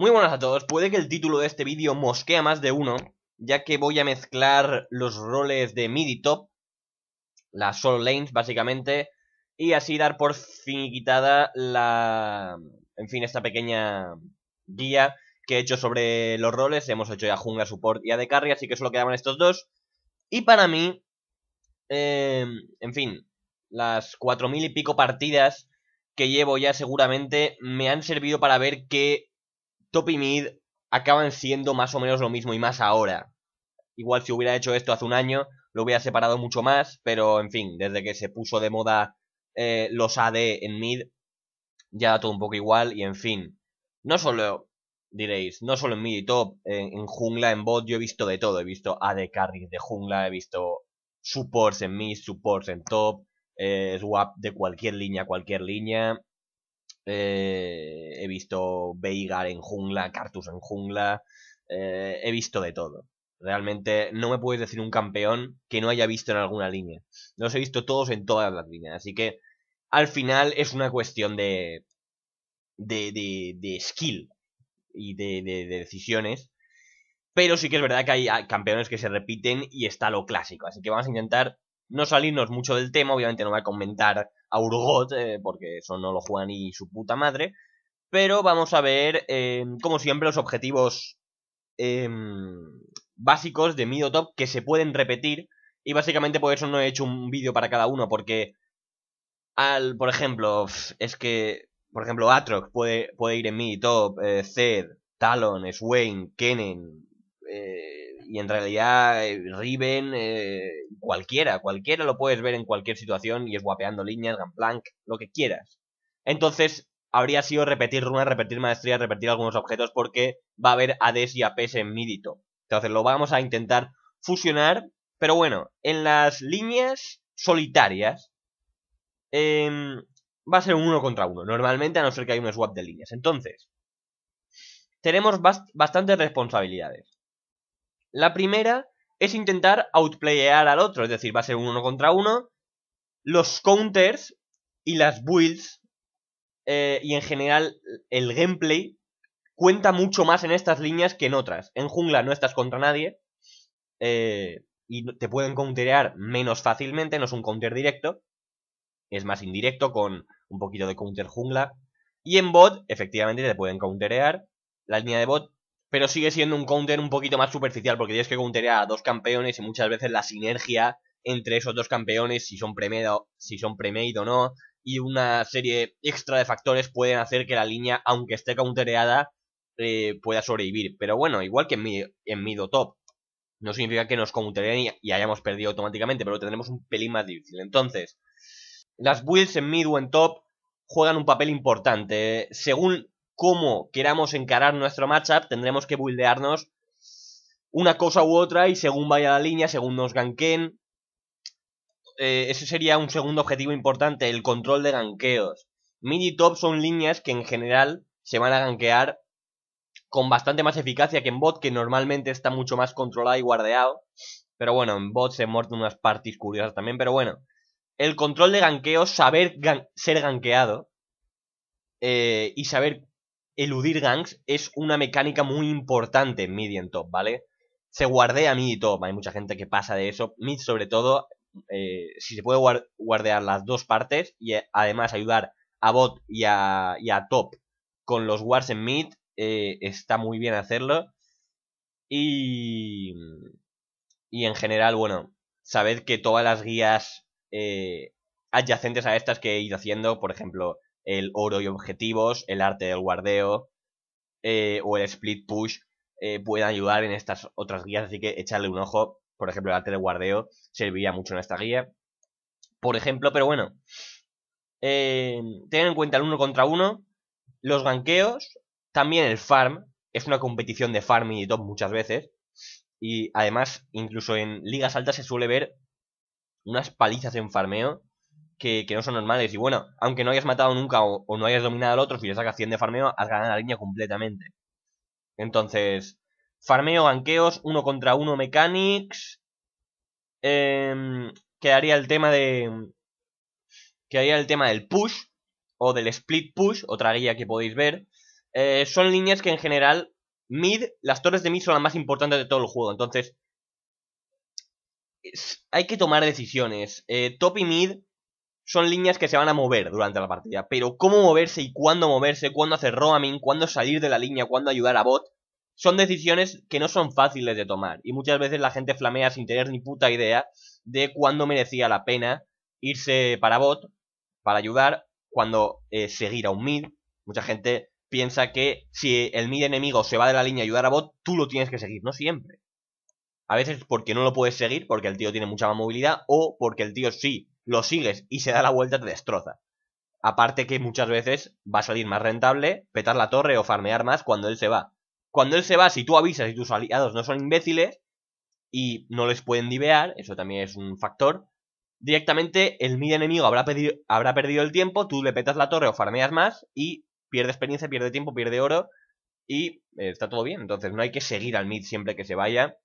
Muy buenas a todos, puede que el título de este vídeo mosquea más de uno, ya que voy a mezclar los roles de midi top, las solo lanes básicamente, y así dar por finiquitada la... en fin, esta pequeña guía que he hecho sobre los roles, hemos hecho ya jungla, support y AD carry, así que solo quedaban estos dos, y para mí, em, en fin, las cuatro mil y pico partidas que llevo ya seguramente me han servido para ver qué top y mid acaban siendo más o menos lo mismo y más ahora. Igual si hubiera hecho esto hace un año, lo hubiera separado mucho más, pero en fin, desde que se puso de moda eh, los AD en mid, ya todo un poco igual y en fin. No solo, diréis, no solo en mid y top, en, jungla, en bot, yo he visto de todo. He visto AD carries de jungla, he visto supports en mid, supports en top, eh, swap de cualquier línea cualquier línea. Eh, he visto Veigar en jungla, Cartus en jungla, eh, he visto de todo. Realmente no me puedes decir un campeón que no haya visto en alguna línea. Los he visto todos en todas las líneas, así que al final es una cuestión de, de, de, skill y de, de, de decisiones. Pero sí que es verdad que hay campeones que se repiten y está lo clásico. Así que vamos a intentar no salirnos mucho del tema. Obviamente no voy a comentar a Urgot, eh, porque eso no lo juega ni su puta madre. Pero vamos a ver, em, como siempre, los objetivos em, básicos de Mid Top que se pueden repetir. Y básicamente por eso no he hecho un vídeo para cada uno, porque, al, por ejemplo, es que, por ejemplo, Atrox puede, puede ir en Mid Top, eh, Zed, Talon, Swain, Kennen, eh, y en realidad eh, Riven, eh, cualquiera, cualquiera lo puedes ver en cualquier situación y es guapeando líneas, Gunplank, lo que quieras. Entonces, habría sido repetir runas, repetir maestría, repetir algunos objetos porque va a haber ADS y APs en Midito. Entonces lo vamos a intentar fusionar, pero bueno, en las líneas solitarias em, va a ser un uno contra uno, normalmente a no ser que haya un swap de líneas. Entonces, tenemos bastantes responsabilidades. La primera es intentar outplayear al otro, es decir, va a ser uno contra uno. Los counters y las builds eh, y en general el gameplay cuenta mucho más en estas líneas que en otras. En jungla no estás contra nadie eh, y te pueden counterear menos fácilmente, no es un counter directo, es más indirecto con un poquito de counter jungla. Y en bot, efectivamente, te pueden counterear. La línea de bot pero sigue siendo un counter un poquito más superficial porque tienes que counterear a dos campeones y muchas veces la sinergia entre esos dos campeones, si son premade si son o no, y una serie extra de factores pueden hacer que la línea, aunque esté countereada, eh, pueda sobrevivir. Pero bueno, igual que en, mid en top, no significa que nos countereen y, hayamos perdido automáticamente, pero tendremos un pelín más difícil. Entonces, las builds en mid o en top juegan un papel importante. Según cómo queramos encarar nuestro matchup, tendremos que buildearnos una cosa u otra y según vaya la línea, según nos ganquen. Eh, ese sería un segundo objetivo importante, el control de ganqueos. Mini top son líneas que en general se van a ganquear con bastante más eficacia que en bot, que normalmente está mucho más controlado y guardeado. Pero bueno, en bot se muerden unas partes curiosas también, pero bueno. El control de ganqueos, saber ser ganqueado eh, y saber eludir ganks es una mecánica muy importante en mid y en top, ¿vale? Se guardea mid y top, hay mucha gente que pasa de eso. Mid sobre todo, eh, si se puede guardar guardear las dos partes y eh, además ayudar a bot y a, top con los wards en mid, eh, está muy bien hacerlo. Y, y en general, bueno, sabed que todas las guías adyacentes a estas que he ido haciendo, por ejemplo, el oro y objetivos, el arte del guardeo eh, o el split push eh, pueden ayudar en estas otras guías, así que echarle un ojo, por ejemplo, el arte del guardeo serviría mucho en esta guía. Por ejemplo, pero bueno, eh, en cuenta el uno contra uno, los ganqueos, también el farm, es una competición de farming y top muchas veces, y además incluso en ligas altas se suele ver unas palizas en farmeo que, no son normales. Y bueno, aunque no hayas matado nunca o, no hayas dominado al otro, si le sacas 100 de farmeo, has ganado la línea completamente. Entonces, farmeo, ganqueos, uno contra uno mechanics. Em, quedaría el tema de. Quedaría el tema del push. O del split push, otra guía que podéis ver. Eh, son líneas que en general. Mid, las torres de mid son las más importantes de todo el juego. Entonces. hay que tomar decisiones. Eh, top y mid son líneas que se van a mover durante la partida. Pero cómo moverse y cuándo moverse, cuándo hacer roaming, cuándo salir de la línea, cuándo ayudar a bot, son decisiones que no son fáciles de tomar. Y muchas veces la gente flamea sin tener ni puta idea de cuándo merecía la pena irse para bot, para ayudar, cuando eh, seguir a un mid. Mucha gente piensa que si el mid enemigo se va de la línea a ayudar a bot, tú lo tienes que seguir, no siempre. A veces porque no lo puedes seguir, porque el tío tiene mucha más movilidad, o porque el tío sí lo sigues y se da la vuelta, te destroza. Aparte que muchas veces va a salir más rentable petar la torre o farmear más cuando él se va. Cuando él se va, si tú avisas y tus aliados no son imbéciles y no les pueden divear, eso también es un factor, directamente el mid enemigo habrá, habrá perdido el tiempo, tú le petas la torre o farmeas más y pierde experiencia, pierde tiempo, pierde oro y eh, está todo bien. Entonces no hay que seguir al mid siempre que se vaya.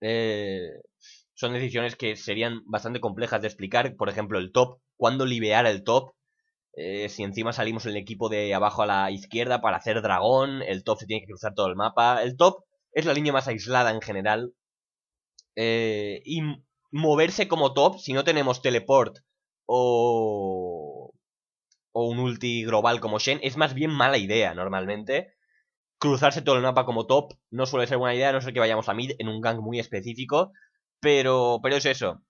Eh, son decisiones que serían bastante complejas de explicar. Por ejemplo, el top, cuándo liberar el top. Eh, si encima salimos el equipo de abajo a la izquierda para hacer dragón, el top se tiene que cruzar todo el mapa. El top es la línea más aislada en general. Eh, y moverse como top, si no tenemos teleport o, o un ulti global como Shen, es más bien mala idea normalmente. Cruzarse todo el mapa como top no suele ser buena idea, no ser que vayamos a mid en un gang muy específico. Pero, pero es eso.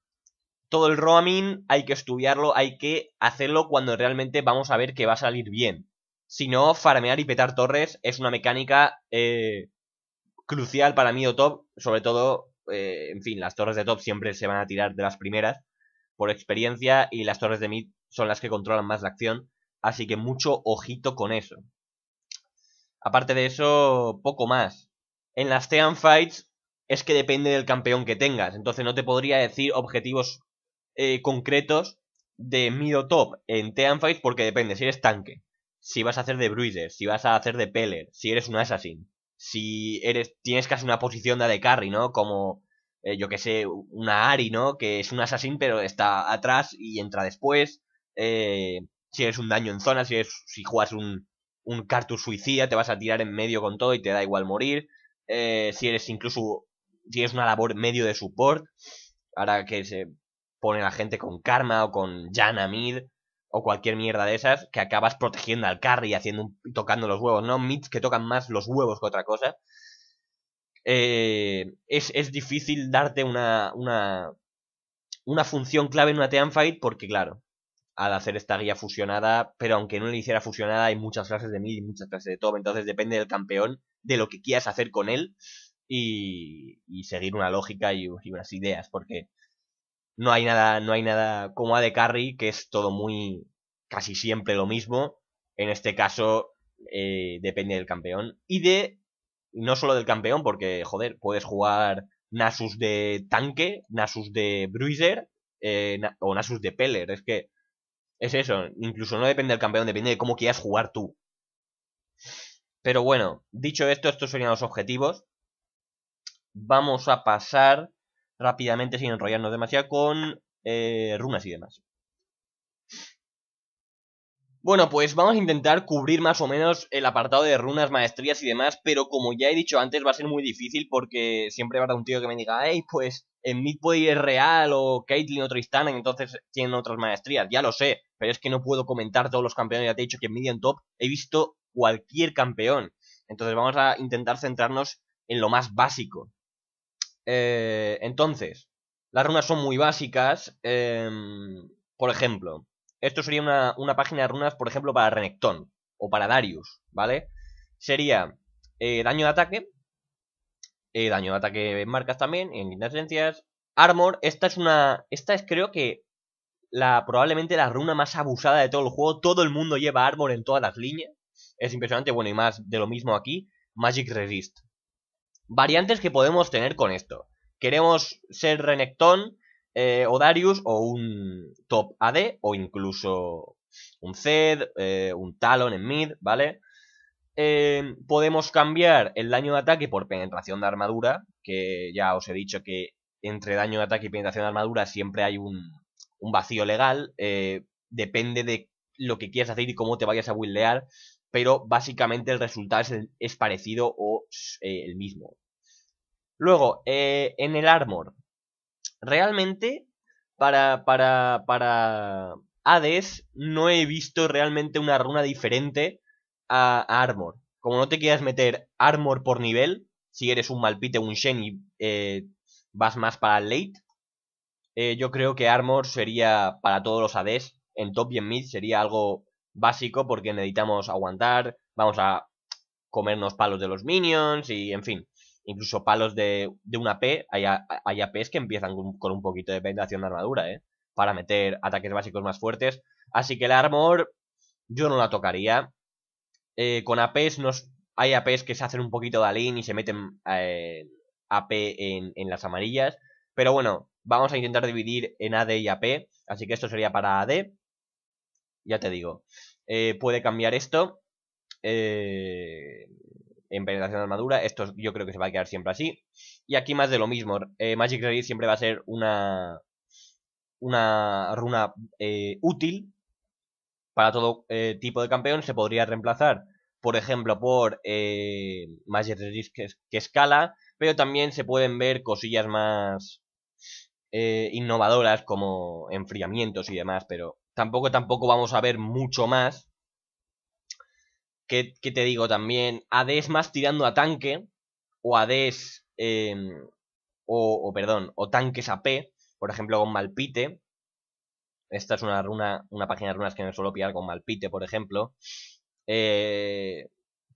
Todo el roaming hay que estudiarlo, hay que hacerlo cuando realmente vamos a ver que va a salir bien. Si no, farmear y petar torres es una mecánica eh, crucial para mí o top. Sobre todo, eh, en fin, las torres de top siempre se van a tirar de las primeras por experiencia y las torres de mid son las que controlan más la acción. Así que mucho ojito con eso. Aparte de eso, poco más. En las Team Fights es que depende del campeón que tengas. Entonces no te podría decir objetivos eh, concretos de mido top en Team porque depende si eres tanque, si vas a hacer de bruiser, si vas a hacer de peller, si eres un assassin, si eres tienes casi una posición de, de carry, ¿no? Como eh, yo que sé, una Ari, ¿no? Que es un assassin pero está atrás y entra después. Eh, si eres un daño en zona, si, eres, si juegas un, un cartus suicida, te vas a tirar en medio con todo y te da igual morir. si eres incluso tienes una labor medio de support, ahora que se pone la gente con Karma o con Jana Mid o cualquier mierda de esas, que acabas protegiendo al carry haciendo tocando los huevos, ¿no? Mids que tocan más los huevos que otra cosa. Eh, es, es, difícil darte una, una, una función clave en una Team Fight porque, claro, al hacer esta guía fusionada, pero aunque no le hiciera fusionada, hay muchas clases de mid y muchas clases de todo entonces depende del campeón, de lo que quieras hacer con él y, seguir una lógica y, unas ideas, porque no hay nada, no hay nada como a de Carry, que es todo muy casi siempre lo mismo. En este caso, eh, depende del campeón. Y de. No solo del campeón, porque, joder, puedes jugar Nasus de tanque, Nasus de Bruiser eh, o Nasus de Peller. Es que es eso. Incluso no depende del campeón, depende de cómo quieras jugar tú. Pero bueno, dicho esto, estos serían los objetivos vamos a pasar rápidamente, sin enrollarnos demasiado, con eh, runas y demás. Bueno, pues vamos a intentar cubrir más o menos el apartado de runas, maestrías y demás, pero como ya he dicho antes, va a ser muy difícil porque siempre va a haber un tío que me diga, hey, pues en Midway es real o Caitlyn o Tristana, entonces tienen otras maestrías, ya lo sé, pero es que no puedo comentar todos los campeones, ya te he dicho que en en Top he visto cualquier campeón, entonces vamos a intentar centrarnos en lo más básico. Eh, entonces, las runas son muy básicas. Em, por ejemplo, esto sería una, página de runas, por ejemplo, para Renekton o para Darius, ¿vale? Sería eh, daño de ataque, eh, daño de ataque en marcas también, en resistencias. armor. Esta es una, esta es creo que la probablemente la runa más abusada de todo el juego. Todo el mundo lleva armor en todas las líneas. Es impresionante, bueno, y más de lo mismo aquí. Magic Resist variantes que podemos tener con esto. Queremos ser Renekton eh, o Darius o un top AD o incluso un Zed, eh, un Talon en mid, ¿vale? Eh, podemos cambiar el daño de ataque por penetración de armadura, que ya os he dicho que entre daño de ataque y penetración de armadura siempre hay un, vacío legal, depende de lo que quieras hacer y cómo te vayas a buildear, pero básicamente el resultado es, parecido o eh, el mismo. Luego, eh, en el armor, realmente para, para, Hades no he visto realmente una runa diferente a, armor. Como no te quieras meter armor por nivel, si eres un malpite, un Shen y eh, vas más para late, yo creo que armor sería para todos los ADES en top y en mid, sería algo básico porque necesitamos aguantar, vamos a comernos palos de los minions y en fin, incluso palos de, de una P, hay, APs que empiezan con, un poquito de penetración de armadura, ¿eh? Para meter ataques básicos más fuertes. Así que el armor yo no la tocaría. Eh, con APs nos, hay APs que se hacen un poquito de alín y se meten eh, AP en, en las amarillas. Pero bueno, vamos a intentar dividir en AD y AP. Así que esto sería para AD ya te digo, eh, puede cambiar esto eh, en penetración de armadura. Esto yo creo que se va a quedar siempre así. Y aquí más de lo mismo. Eh, Magic Raid siempre va a ser una, una runa útil para todo tipo de campeón. Se podría reemplazar, por ejemplo, por Magic Raid que, que escala, pero también se pueden ver cosillas más... innovadoras como enfriamientos y demás, pero Tampoco, tampoco vamos a ver mucho más. ¿Qué, te digo también? es más tirando a tanque. O ADs... Eh, em, o, o, perdón, o tanques AP. Por ejemplo, con Malpite. Esta es una runa, una página de runas que me suelo pillar con Malpite, por ejemplo. Eh,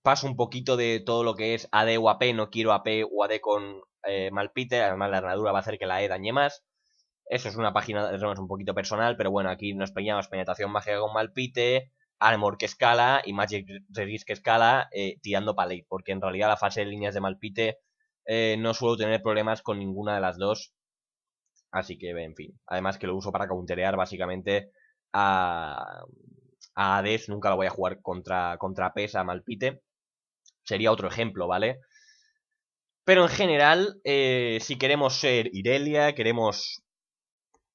paso un poquito de todo lo que es AD o AP, no quiero AP o AD con eh, Malpite, además la armadura va a hacer que la E dañe más. Eso es una página es un poquito personal, pero bueno, aquí nos peñamos penetración mágica con Malpite, Armor que escala y Magic Resist que escala eh, tirando para porque en realidad la fase de líneas de Malpite eh, no suelo tener problemas con ninguna de las dos. Así que, en fin. Además que lo uso para counterear básicamente a, a Hades. Nunca lo voy a jugar contra, contra Pesa, Malpite. Sería otro ejemplo, ¿vale? Pero en general, eh, si queremos ser Irelia, queremos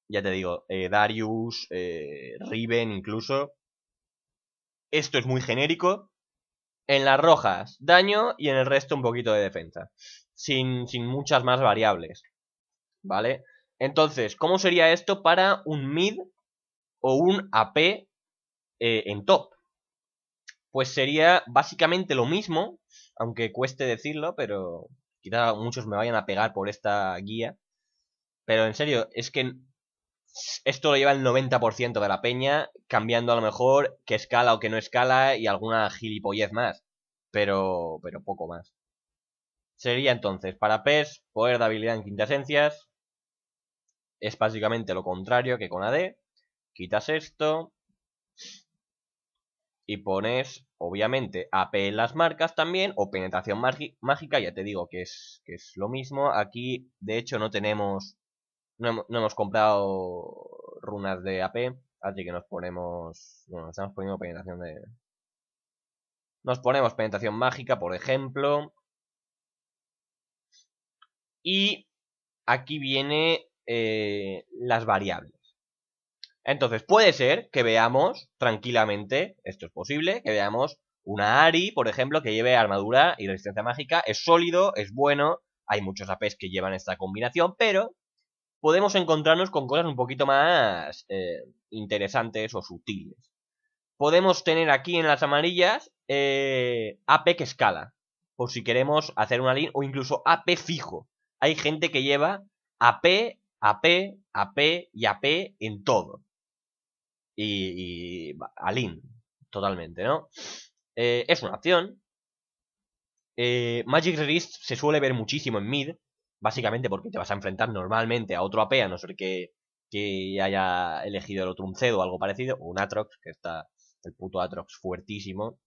ya te digo, eh, Darius, eh, Riven incluso. Esto es muy genérico. En las rojas, daño y en el resto un poquito de defensa. Sin, muchas más variables. ¿Vale? Entonces, ¿cómo sería esto para un mid o un AP eh, en top? Pues sería básicamente lo mismo, aunque cueste decirlo, pero quizá muchos me vayan a pegar por esta guía. Pero en serio, es que esto lo lleva el 90% de la peña, cambiando a lo mejor que escala o que no escala y alguna gilipollez más. Pero, pero poco más. Sería entonces para PES, poder de habilidad en quintas esencias. Es básicamente lo contrario que con AD. Quitas esto. Y pones, obviamente, AP en las marcas también, o penetración mágica, ya te digo que es, que es lo mismo. Aquí, de hecho, no tenemos no, hemos comprado runas de AP, así que nos ponemos... Bueno, estamos poniendo penetración de... Nos ponemos penetración mágica, por ejemplo. Y aquí viene eh, las variables. Entonces, puede ser que veamos tranquilamente, esto es posible, que veamos una Ari, por ejemplo, que lleve armadura y resistencia mágica, es sólido, es bueno, hay muchos APs que llevan esta combinación, pero podemos encontrarnos con cosas un poquito más eh, interesantes o sutiles. Podemos tener aquí en las amarillas eh, que escala, por si queremos hacer una línea, o incluso AP fijo. Hay gente que lleva AP, AP, AP y AP en todo. Y, a totalmente, ¿no? Eh, es una opción. Eh, Magic resist se suele ver muchísimo en mid, básicamente porque te vas a enfrentar normalmente a otro AP, no ser que, haya elegido el otro un Cedo o algo parecido, o un Atrox, que está el puto Atrox fuertísimo.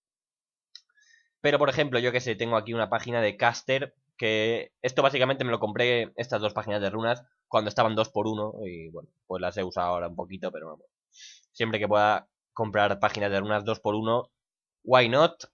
Pero, por ejemplo, yo que sé, tengo aquí una página de Caster, que esto básicamente me lo compré, estas dos páginas de runas, cuando estaban dos por uno, y bueno, pues las he usado ahora un poquito, pero bueno Siempre que pueda comprar páginas de runas dos por uno, why not?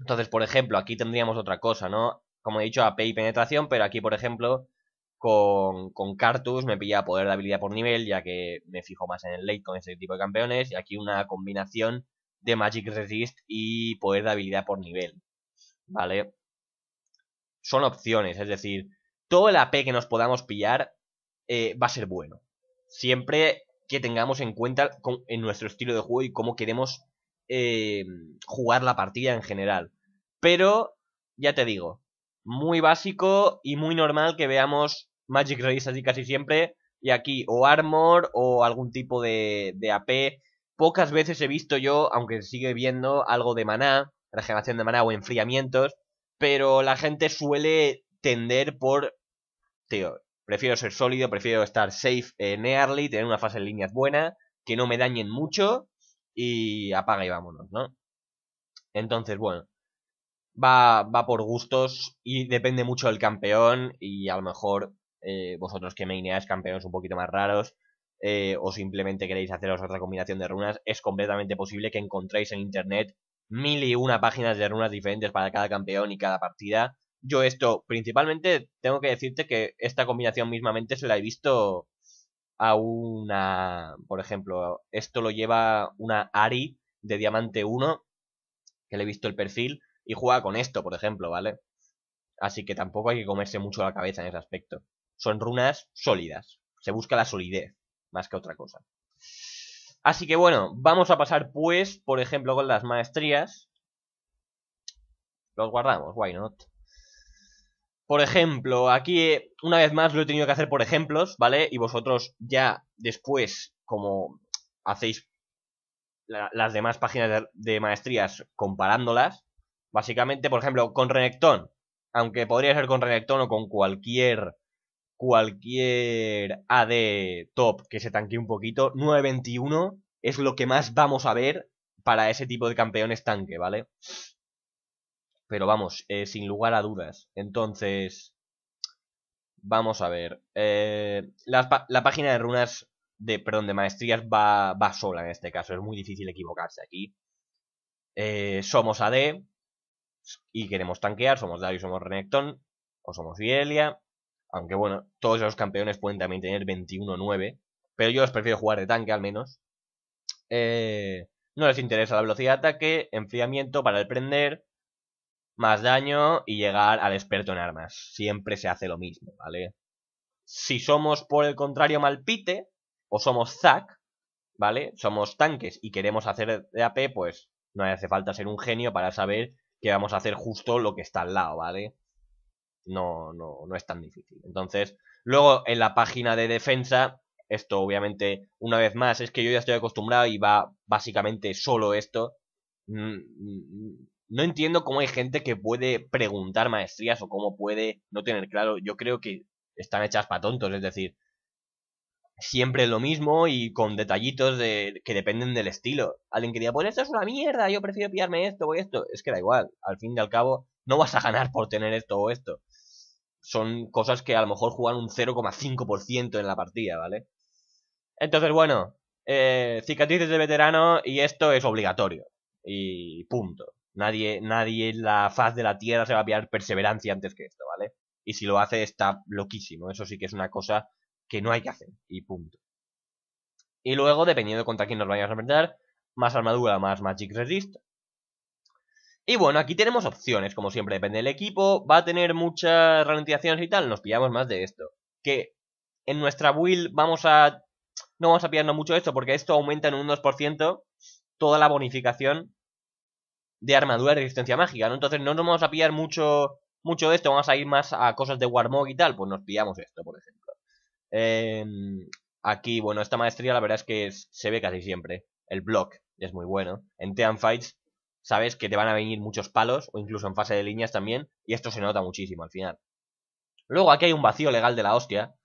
Entonces, por ejemplo, aquí tendríamos otra cosa, ¿no? como he dicho, AP y penetración, pero aquí, por ejemplo, con, con Cartus me pilla poder de habilidad por nivel, ya que me fijo más en el late con ese tipo de campeones, y aquí una combinación de Magic Resist y poder de habilidad por nivel, ¿vale? Son opciones, es decir, todo el AP que nos podamos pillar eh, va a ser bueno. Siempre que tengamos en cuenta en nuestro estilo de juego y cómo queremos eh, jugar la partida en general. Pero, ya te digo, muy básico y muy normal que veamos Magic Race así casi siempre. Y aquí o Armor o algún tipo de, AP. Pocas veces he visto yo, aunque sigue viendo, algo de maná, regeneración de maná o enfriamientos. Pero la gente suele tender por... Tío, prefiero ser sólido, prefiero estar safe en early, tener una fase en líneas buena, que no me dañen mucho y apaga y vámonos, ¿no? Entonces, bueno, va, va por gustos y depende mucho del campeón y a lo mejor eh, vosotros que maineáis campeones un poquito más raros eh, o simplemente queréis haceros otra combinación de runas, es completamente posible que encontréis en internet mil y una páginas de runas diferentes para cada campeón y cada partida. Yo esto, principalmente, tengo que decirte que esta combinación mismamente se la he visto a una, por ejemplo, esto lo lleva una Ari de Diamante 1, que le he visto el perfil, y juega con esto, por ejemplo, ¿vale? Así que tampoco hay que comerse mucho la cabeza en ese aspecto. Son runas sólidas. Se busca la solidez, más que otra cosa. Así que bueno, vamos a pasar pues, por ejemplo, con las maestrías. Los guardamos, why not? Por ejemplo, aquí eh, una vez más lo he tenido que hacer por ejemplos, ¿vale? Y vosotros ya después, como hacéis las demás páginas de maestrías comparándolas, Básicamente, por ejemplo, con Renekton, aunque podría ser con Renekton o con cualquier cualquier AD top que se tanque un poquito, 9.21 es lo que más vamos a ver para ese tipo de campeones tanque, ¿vale? Pero vamos, eh, sin lugar a dudas. Entonces, vamos a ver. Eh, la, página de runas, de, perdón, de maestrías va, sola en este caso. Es muy difícil equivocarse aquí. Eh, somos AD, y queremos tanquear, somos Darius, somos Renekton, o somos Irelia, aunque bueno, todos los campeones pueden también tener 21-9, pero yo los prefiero jugar de tanque al menos. Eh, no les interesa la velocidad de ataque, enfriamiento para el prender, más daño y llegar al experto en armas. Siempre se hace lo mismo, ¿vale? Si somos, por el contrario, Malpite, o somos Zack, ¿vale? Somos tanques y queremos hacer de AP, pues no hace falta ser un genio para saber que vamos a hacer justo lo que está al lado, ¿vale? No, no, no es tan difícil. Entonces, luego en la página de defensa, esto obviamente, una vez más, es que yo ya estoy acostumbrado y va básicamente solo esto. Mm, mm, no entiendo cómo hay gente que puede preguntar maestrías o cómo puede no tener claro. Yo creo que están hechas para tontos, es decir, siempre lo mismo y con detallitos de, que dependen del estilo. Alguien que diga, pues esto es una mierda, yo prefiero pillarme esto o esto. Es que da igual, al fin y al cabo no vas a ganar por tener esto o esto. Son cosas que a lo mejor juegan un 0,5% en la partida, ¿vale? Entonces, bueno, eh, cicatrices de veterano y esto es obligatorio. Y punto. Nadie, nadie en la faz de la tierra se va a pillar perseverancia antes que esto, ¿vale? Y si lo hace está loquísimo. Eso sí que es una cosa que no hay que hacer. Y punto. Y luego, dependiendo contra quién nos vayamos a enfrentar, más armadura, más Magic Resist. Y bueno, aquí tenemos opciones, como siempre, depende del equipo, va a tener muchas ralentizaciones y tal, nos pillamos más de esto. Que en nuestra build vamos a... No vamos a pillarnos mucho esto, porque esto aumenta en un 2% toda la bonificación de armadura y resistencia mágica, ¿no? Entonces no nos vamos a pillar mucho, mucho de esto, vamos a ir más a cosas de Warmog y tal, pues nos pillamos esto, por ejemplo. Em, aquí, bueno, esta maestría la verdad es que se ve casi siempre. El block es muy bueno. En Team Fights sabes que te van a venir muchos palos, o incluso en fase de líneas también, y esto se nota muchísimo al final. Luego aquí hay un vacío legal de la hostia.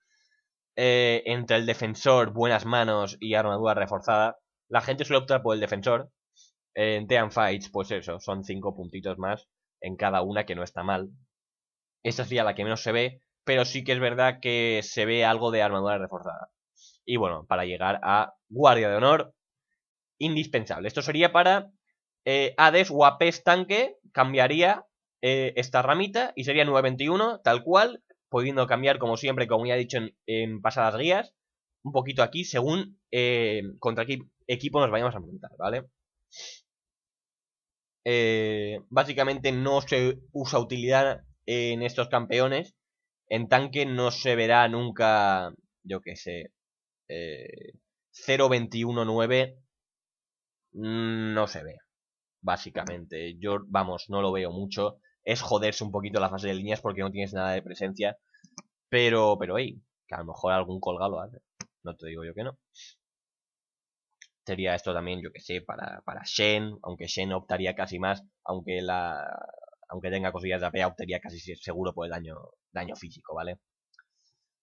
Eh, entre el defensor, buenas manos y armadura reforzada. La gente suele optar por el defensor. en Team Fights, pues eso, son 5 puntitos más en cada una, que no está mal. Esta sería la que menos se ve, pero sí que es verdad que se ve algo de armadura reforzada. Y bueno, para llegar a Guardia de Honor, indispensable. Esto sería para ades eh, Hades o tanque, cambiaría eh, esta ramita y sería 921, tal cual, pudiendo cambiar como siempre, como ya he dicho en, pasadas guías, un poquito aquí según eh, contra qué equipo nos vayamos a montar. ¿vale? básicamente no se usa utilidad en estos campeones en tanque no se verá nunca, yo qué sé, eh, 0.21.9 no se ve, básicamente. Yo, vamos, no lo veo mucho. Es joderse un poquito la fase de líneas porque no tienes nada de presencia. Pero, pero, hey, que a lo mejor algún colgado hace. No te digo yo que no. Sería esto también, yo que sé, para, para Shen, aunque Shen optaría casi más, aunque la, aunque tenga cosillas de AP, obtería casi seguro por el daño, físico, ¿vale?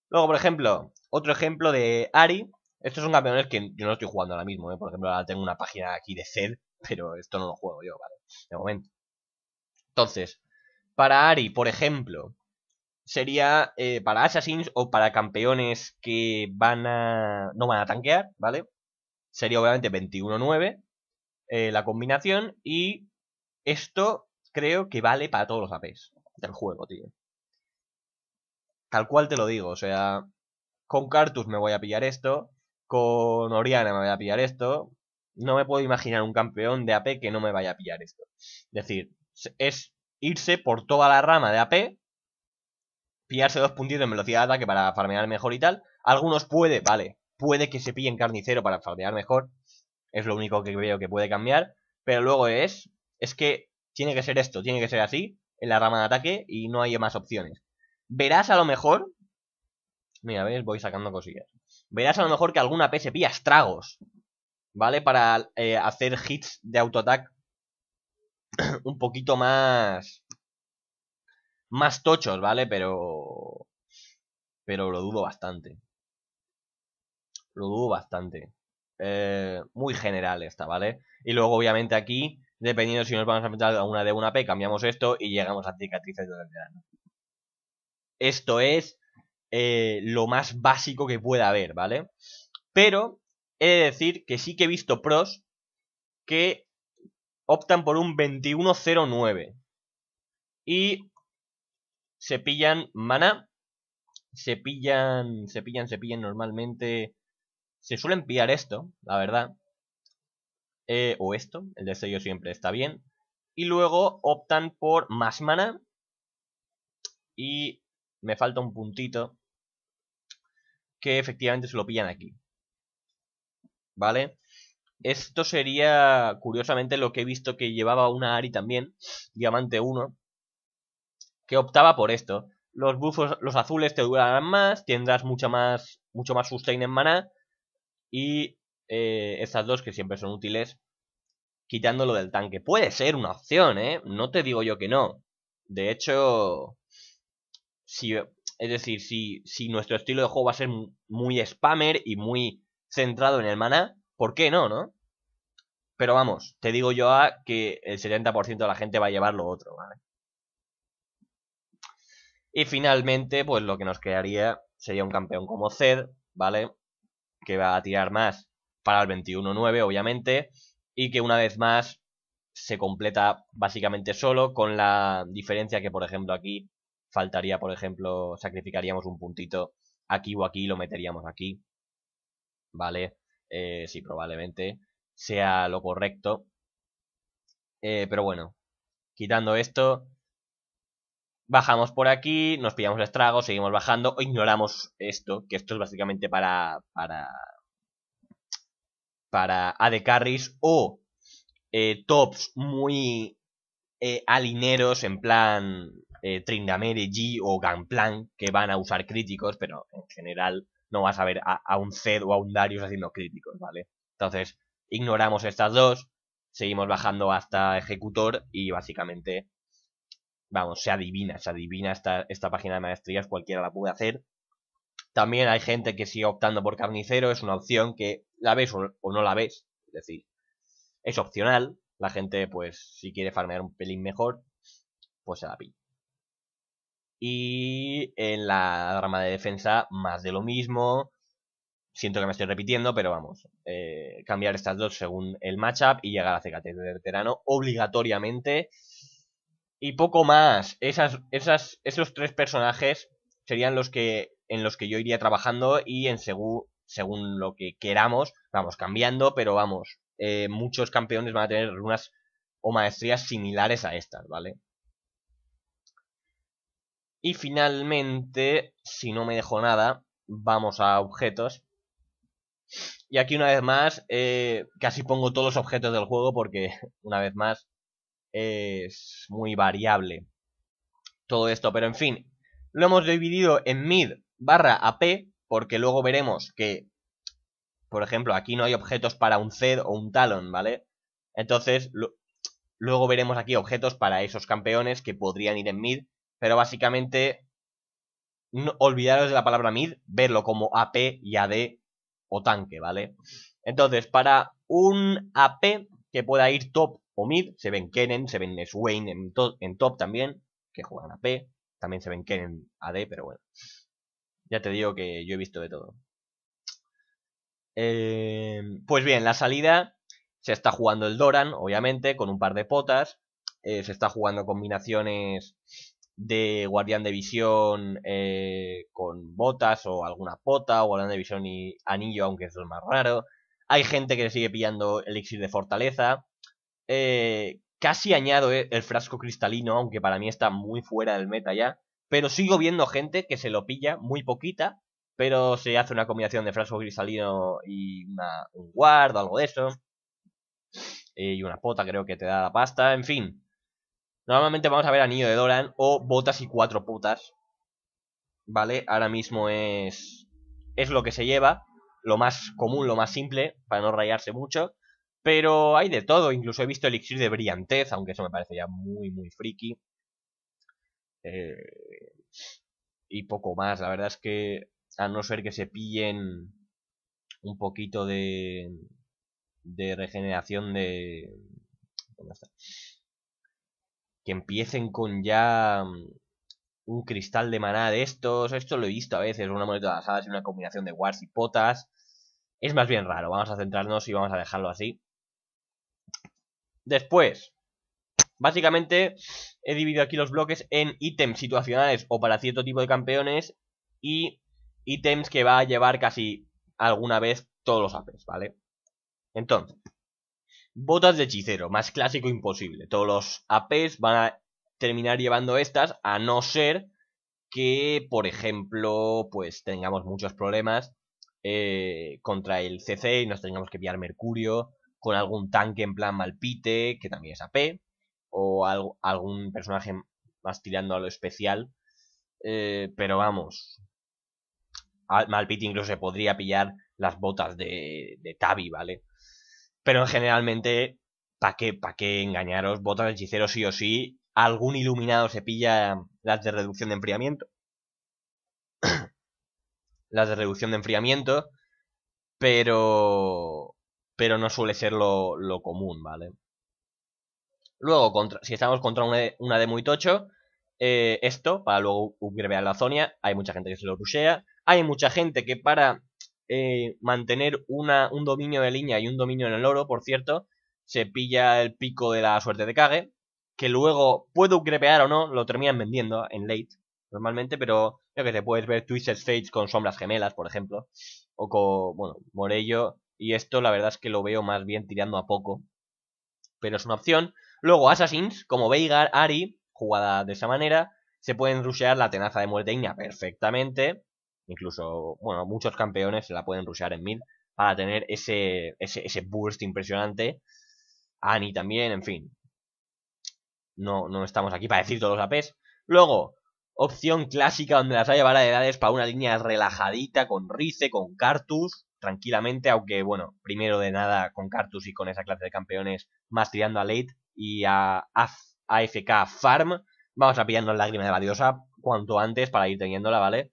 Luego, por ejemplo, otro ejemplo de Ari. Estos son campeones que yo no estoy jugando ahora mismo, ¿eh? Por ejemplo, ahora tengo una página aquí de Zed, pero esto no lo juego yo, ¿vale? De momento. Entonces, para Ari, por ejemplo, sería eh, para Assassins o para campeones que van a... no van a tanquear, ¿vale? Sería obviamente 21-9 eh, la combinación y esto creo que vale para todos los APs del juego, tío. Tal cual te lo digo, o sea, con Cartus me voy a pillar esto, con Oriana me voy a pillar esto, no me puedo imaginar un campeón de AP que no me vaya a pillar esto. Es decir, es irse por toda la rama de AP, pillarse dos puntitos en velocidad de ataque para farmear mejor y tal. Algunos puede, vale, puede que se pillen carnicero para farmear mejor, es lo único que veo que puede cambiar, pero luego es, es que tiene que ser esto, tiene que ser así, en la rama de ataque y no hay más opciones. Verás a lo mejor... Mira, ver. voy sacando cosillas. Verás a lo mejor que alguna PS pilla estragos, ¿vale? Para eh, hacer hits de autoataque un poquito más... Más tochos, ¿vale? Pero... Pero lo dudo bastante. Lo dudo bastante. Eh, muy general esta, ¿vale? Y luego, obviamente, aquí Dependiendo si nos vamos a enfrentar a una de una P, cambiamos esto y llegamos a cicatrices el verano. Esto es eh, lo más básico que pueda haber, ¿vale? Pero he de decir que sí que he visto pros que optan por un 2109 y se pillan mana, se pillan, se pillan, se pillan normalmente, se suelen pillar esto, la verdad, eh, o esto, el sello siempre está bien. Y luego optan por más mana. Y me falta un puntito que efectivamente se lo pillan aquí. ¿Vale? Esto sería, curiosamente, lo que he visto que llevaba una Ari también, Diamante 1, que optaba por esto. Los bufos, los azules te durarán más, tendrás mucha más, mucho más sustain en mana y eh, estas dos que siempre son útiles, quitándolo del tanque. Puede ser una opción, ¿eh? No te digo yo que no. De hecho, es decir, si, si nuestro estilo de juego va a ser muy spammer y muy centrado en el mana, ¿por qué no, no? Pero vamos, te digo yo a que el 70% de la gente va a llevar lo otro, Y finalmente, pues lo que nos quedaría sería un campeón como Zed, ¿vale? Que va a tirar más para el 21-9, obviamente, y que una vez más se completa básicamente solo, con la diferencia que, por ejemplo, aquí faltaría, por ejemplo, sacrificaríamos un puntito aquí o aquí, lo meteríamos aquí, ¿vale? Si eh, sí, probablemente sea lo correcto. Eh, pero bueno, quitando esto, bajamos por aquí, nos pillamos el estrago, seguimos bajando o ignoramos esto, que esto es básicamente para, para para AD Carries o eh, tops muy eh, alineros en plan eh, Trindamere, G o Gangplank que van a usar críticos, pero en general no vas a ver a, un Zed o a un Darius haciendo críticos, ¿vale? Entonces, ignoramos estas dos, seguimos bajando hasta Ejecutor y básicamente, vamos, se adivina, se adivina esta página de maestrías, cualquiera la puede hacer también hay gente que sigue optando por carnicero, es una opción que la ves o no la ves, es decir, es opcional, la gente pues si quiere farmear un pelín mejor, pues se la pide. Y en la rama de defensa, más de lo mismo. Siento que me estoy repitiendo, pero vamos. Eh, cambiar estas dos según el matchup y llegar a CKT de veterano obligatoriamente. Y poco más. Esas, esos tres personajes serían los que en los que yo iría trabajando y en según, según lo que queramos, vamos cambiando, pero vamos, eh, muchos campeones van a tener runas o maestrías similares a estas, ¿vale? Y finalmente, si no me dejo nada, vamos a objetos. Y aquí una vez más, eh, casi pongo todos los objetos del juego porque una vez más es muy variable todo esto. Pero en fin, lo hemos dividido en mid barra AP, porque luego veremos que, por ejemplo, aquí no hay objetos para un Zed o un Talon, ¿vale? Entonces, luego veremos aquí objetos para esos campeones que podrían ir en mid, pero básicamente no, olvidaros de la palabra mid, verlo como AP y AD o tanque, ¿vale? Entonces, para un AP que pueda ir top o mid, se ven Kennen, se ven Swain en, en top también, que juegan AP, también se ven Kennen AD, pero bueno. Ya te digo que yo he visto de todo. Eh, pues bien, la salida se está jugando el Doran, obviamente, con un par de potas. Eh, se está jugando combinaciones de guardián de visión eh, con botas o alguna pota, o guardián de visión y anillo, aunque es más raro. Hay gente que sigue pillando elixir de fortaleza. casi añado el frasco cristalino, aunque para mí está muy fuera del meta ya. Pero sigo viendo gente que se lo pilla, muy poquita, pero se hace una combinación de Frasco Grisalino y una, un guard algo de eso. Eh, y una pota creo que te da la pasta, en fin. Normalmente vamos a ver anillo de Doran o botas y cuatro putas. ¿Vale? Ahora mismo es... Es lo que se lleva. Lo más común, lo más simple, para no rayarse mucho. Pero hay de todo, incluso he visto elixir de brillantez, aunque eso me parece ya muy, muy friki. Eh, y poco más. La verdad es que a no ser que se pillen un poquito de, de regeneración de... Que empiecen con ya mm, un cristal de maná de estos. Esto lo he visto a veces, una moneda de las y una combinación de wars y potas. Es más bien raro, vamos a centrarnos y vamos a dejarlo así. Después, Básicamente he dividido aquí los bloques en ítems situacionales o para cierto tipo de campeones y ítems que va a llevar casi alguna vez todos los APs, ¿vale? Entonces, botas de hechicero, más clásico imposible. Todos los APs van a terminar llevando estas, a no ser que, por ejemplo, pues tengamos muchos problemas eh, contra el CC y nos tengamos que pillar Mercurio con algún tanque en plan Malpite, que también es AP o algún personaje más tirando a lo especial. Eh, pero vamos, Malpiti incluso se podría pillar las botas de, de Tabi, ¿vale? Pero generalmente, ¿para qué, qué engañaros? Botas de hechicero sí o sí. Algún iluminado se pilla las de reducción de enfriamiento. las de reducción de enfriamiento. Pero. Pero no suele ser lo, lo común, ¿vale? Luego, contra, si estamos contra una de, una de muy tocho, eh, esto, para luego upgradear la zona hay mucha gente que se lo rushea. Hay mucha gente que para eh, mantener una, un dominio de línea y un dominio en el oro, por cierto, se pilla el pico de la suerte de Kage, que luego puede upgradear o no, lo terminan vendiendo en late, normalmente, pero ya que te puedes ver Twisted Fates con sombras gemelas, por ejemplo, o con, bueno, Morello, y esto la verdad es que lo veo más bien tirando a poco, pero es una opción. Luego Assassins, como Veigar, Ari, jugada de esa manera, se pueden rushear la tenaza de muerte ignia perfectamente. Incluso, bueno, muchos campeones se la pueden rushear en mid para tener ese, ese, burst impresionante. Annie también, en fin. No, no estamos aquí para decir todos los APs. Luego, opción clásica donde las haya edades para una línea relajadita con Rice, con Cartus, tranquilamente, aunque bueno, primero de nada con Cartus y con esa clase de campeones más tirando a late, y a AFK Farm, vamos a pillarnos Lágrima de la Diosa cuanto antes para ir teniéndola, ¿vale?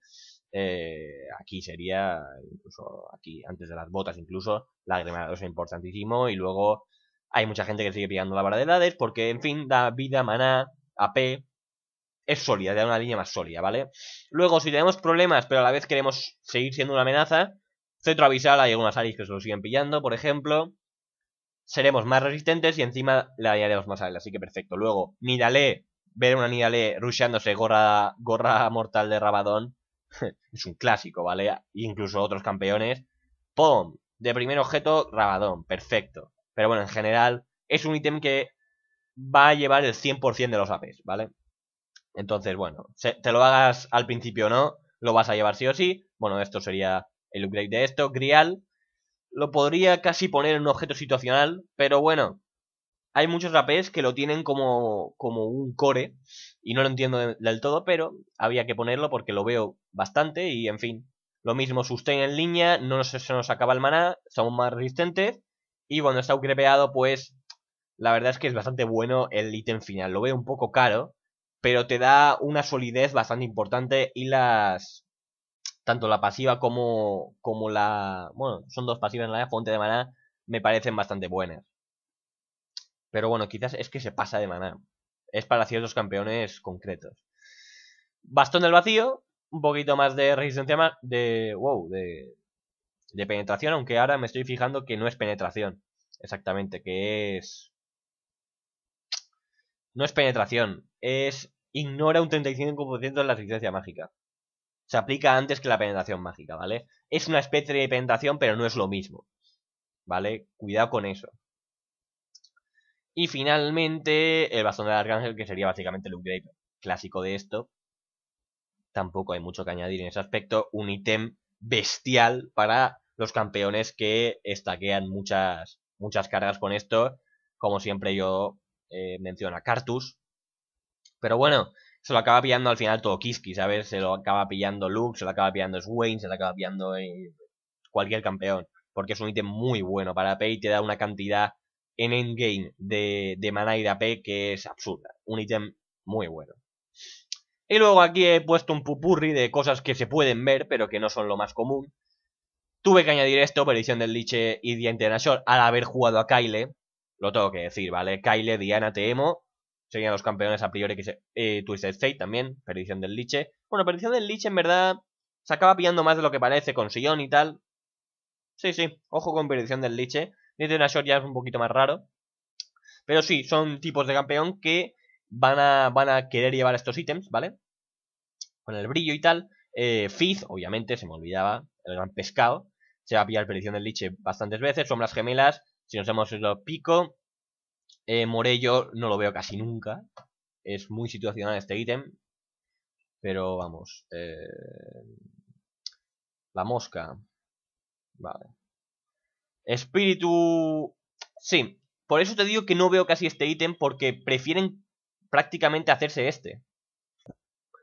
Eh, aquí sería, incluso aquí, antes de las botas incluso, Lágrima de la Diosa importantísimo y luego hay mucha gente que sigue pillando la vara de edades porque, en fin, da vida, maná, AP, es sólida, da una línea más sólida, ¿vale? Luego, si tenemos problemas, pero a la vez queremos seguir siendo una amenaza, centro Avisal, hay algunas áreas que se lo siguen pillando, por ejemplo seremos más resistentes y encima la hallaremos más él, así que perfecto. Luego, Nidale, ver una Nidale rusheándose gorra, gorra mortal de Rabadón, es un clásico, ¿vale? Incluso otros campeones. ¡Pum! De primer objeto, Rabadón, perfecto. Pero bueno, en general, es un ítem que va a llevar el 100% de los APs, ¿vale? Entonces, bueno, te lo hagas al principio o no, lo vas a llevar sí o sí. Bueno, esto sería el upgrade de esto. Grial, lo podría casi poner en un objeto situacional, pero bueno, hay muchos rapés que lo tienen como, como un core y no lo entiendo del todo, pero había que ponerlo porque lo veo bastante y en fin. Lo mismo, sustain en línea, no se, se nos acaba el maná, somos más resistentes y cuando está crepeado pues la verdad es que es bastante bueno el ítem final. Lo veo un poco caro, pero te da una solidez bastante importante y las tanto la pasiva como, como la... Bueno, son dos pasivas en la fuente de maná, me parecen bastante buenas. Pero bueno, quizás es que se pasa de maná. Es para ciertos campeones concretos. Bastón del vacío, un poquito más de resistencia de... Wow, de, de penetración, aunque ahora me estoy fijando que no es penetración. Exactamente, que es... No es penetración, es... Ignora un 35% de la resistencia mágica. Se aplica antes que la penetración mágica, ¿vale? Es una especie de penetración, pero no es lo mismo. ¿Vale? Cuidado con eso. Y finalmente, el bastón del arcángel, que sería básicamente el upgrade clásico de esto. Tampoco hay mucho que añadir en ese aspecto. Un ítem bestial para los campeones que estaquean muchas, muchas cargas con esto. Como siempre yo eh, menciono a Cartus. Pero bueno, se lo acaba pillando al final todo Kiski, ¿sabes? Se lo acaba pillando Luke, se lo acaba pillando Swain, se lo acaba pillando eh, cualquier campeón. Porque es un ítem muy bueno para AP y te da una cantidad en endgame de, de mana y de AP que es absurda. Un ítem muy bueno. Y luego aquí he puesto un pupurri de cosas que se pueden ver, pero que no son lo más común. Tuve que añadir esto, edición del Liche y de International, al haber jugado a Kyle. Lo tengo que decir, ¿vale? Kyle, Diana, Teemo serían los campeones a priori que se, eh, Twisted Fate también, Perdición del Liche. Bueno, Perdición del Liche en verdad se acaba pillando más de lo que parece con Sion y tal. Sí, sí, ojo con Perdición del Liche. de Nashor ya es un poquito más raro. Pero sí, son tipos de campeón que van a, van a querer llevar estos ítems, ¿vale? Con el brillo y tal. Eh, Fizz, obviamente, se me olvidaba, el gran pescado. Se va a pillar Perdición del Liche bastantes veces. Sombras gemelas, si nos hemos lo pico. Eh, Morello no lo veo casi nunca. Es muy situacional este ítem. Pero vamos. Eh, la mosca. Vale. Espíritu... Sí. Por eso te digo que no veo casi este ítem porque prefieren prácticamente hacerse este.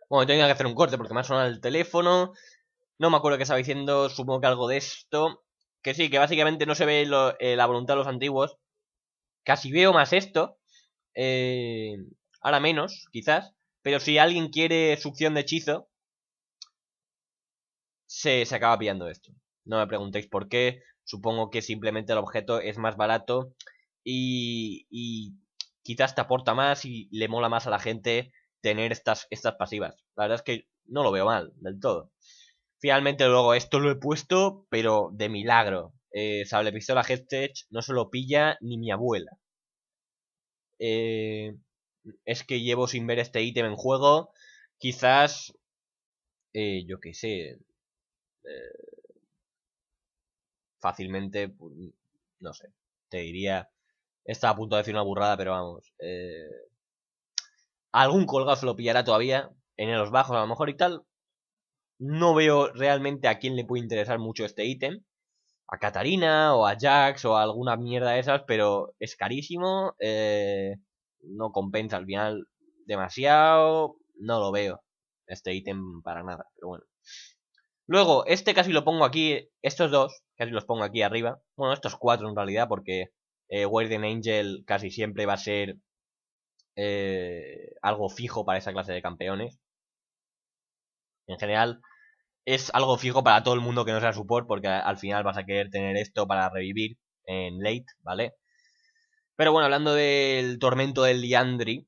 Bueno, tengo que hacer un corte porque me ha sonado el teléfono. No me acuerdo qué estaba diciendo, supongo que algo de esto. Que sí, que básicamente no se ve eh, la voluntad de los antiguos. Casi veo más esto. Eh, ahora menos, quizás. Pero si alguien quiere succión de hechizo, se, se acaba pillando esto. No me preguntéis por qué. Supongo que simplemente el objeto es más barato y, y quizás te aporta más y le mola más a la gente tener estas, estas pasivas. La verdad es que no lo veo mal del todo. Finalmente luego esto lo he puesto, pero de milagro eh, pistola Headtech no se lo pilla ni mi abuela. Eh, es que llevo sin ver este ítem en juego. Quizás... Eh, yo qué sé. Eh, fácilmente... Pues, no sé. Te diría... Estaba a punto de decir una burrada, pero vamos. algún colgado se lo pillará todavía. En los bajos a lo mejor y tal. No veo realmente a quién le puede interesar mucho este ítem a Katarina, o a Jax o a alguna mierda de esas, pero es carísimo, eh, no compensa al final demasiado, no lo veo este ítem para nada, pero bueno. Luego, este casi lo pongo aquí, estos dos, casi los pongo aquí arriba, bueno, estos cuatro en realidad, porque eh, Warden Angel casi siempre va a ser eh, algo fijo para esa clase de campeones. En general, es algo fijo para todo el mundo que no sea support, porque al final vas a querer tener esto para revivir en late, ¿vale? Pero bueno, hablando del tormento del Liandri,